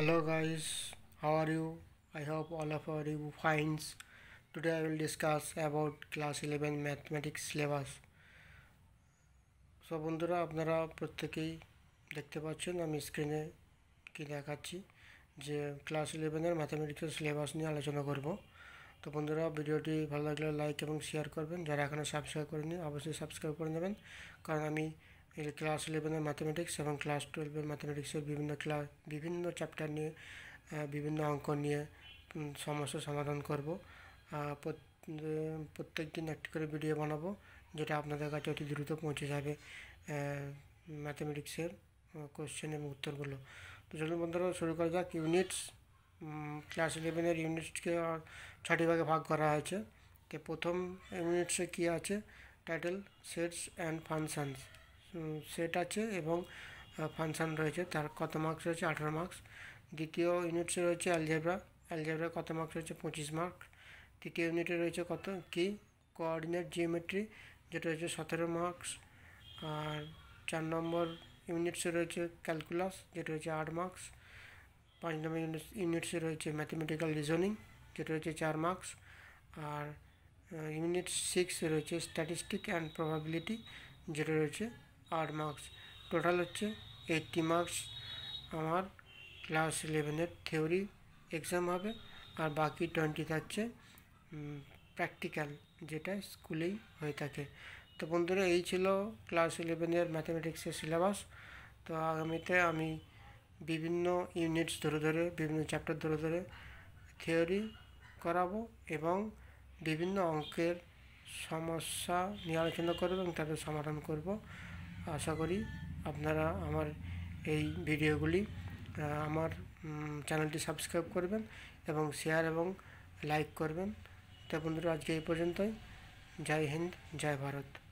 hello guys how are you i hope all of are you finds today i will discuss about class 11 mathematics syllabus so বন্ধুরা আপনারা প্রত্যেকেই দেখতে পাচ্ছেন আমি স্ক্রিনে কি দেখাচ্ছি যে ক্লাস ইলেভেনের ম্যাথামেটিক্সের সিলেবাস নিয়ে আলোচনা করব তো বন্ধুরা ভিডিওটি ভালো লাগলে লাইক এবং শেয়ার করবেন যারা এখনও সাবস্ক্রাইব করেনি অবশ্যই সাবস্ক্রাইব করে নেবেন কারণ আমি এটা ক্লাস ইলেভেনের ম্যাথামেটিক্স এবং ক্লাস টুয়েলভের ম্যাথামেটিক্সের বিভিন্ন ক্লাস বিভিন্ন চ্যাপ্টার নিয়ে বিভিন্ন অঙ্ক নিয়ে সমস্যা সমাধান করব প্রত্যেক দিন একটি করে ভিডিও বানাবো যেটা আপনাদের কাছে অতি দ্রুত পৌঁছে যাবে ম্যাথামেটিক্সের কোশ্চেন এবং উত্তরগুলো তো চলুন বন্ধুরা শুরু করা যাক ইউনিটস ক্লাস ইলেভেনের ইউনিটসকে ছটি ভাগে ভাগ করা হয়েছে তো প্রথম ইউনিটসে কী আছে title sets and functions set আছে এবং ফাংশান রয়েছে তার কত মার্কস রয়েছে আঠেরো মার্কস দ্বিতীয় ইউনিটসে রয়েছে অ্যালজেব্রা অ্যালজেব্রা কত মার্কস রয়েছে পঁচিশ মার্কস তৃতীয় ইউনিটে রয়েছে কত কি কোঅর্ডিনেট জিওমেট্রি যেটা রয়েছে সতেরো মার্কস আর চার নম্বর ইউনিটসে রয়েছে ক্যালকুলাস যেটা রয়েছে আট মার্কস পাঁচ নম্বর ইউনিট ইউনিটসে রয়েছে ম্যাথমেটিক্যাল রিজনিং যেটা রয়েছে চার মার্কস আর ইউনিট সিক্স রয়েছে স্ট্যাটিস্টিক অ্যান্ড প্রবাবিলিটি যেটা রয়েছে আট মার্কস টোটাল হচ্ছে এইটটি মার্কস আমার ক্লাস ইলেভেনের থিওরি এক্সাম হবে আর বাকি টোয়েন্টি থাকছে প্র্যাকটিক্যাল যেটা স্কুলেই হয়ে থাকে তো বন্ধুরা এই ছিল ক্লাস ইলেভেনের ম্যাথামেটিক্সের সিলেবাস তো আগামীতে আমি বিভিন্ন ইউনিটস ধরে ধরে বিভিন্ন চ্যাপ্টার ধরে ধরে থিওরি করাবো এবং বিভিন্ন অঙ্কের সমস্যা নিয়ে আলোচনা করবো এবং তাদের সমাধান করবো আশা করি আপনারা আমার এই ভিডিওগুলি আমার চ্যানেলটি সাবস্ক্রাইব করবেন এবং শেয়ার এবং লাইক করবেন তো বন্ধুরা আজকে এই পর্যন্তই জয় হিন্দ জয় ভারত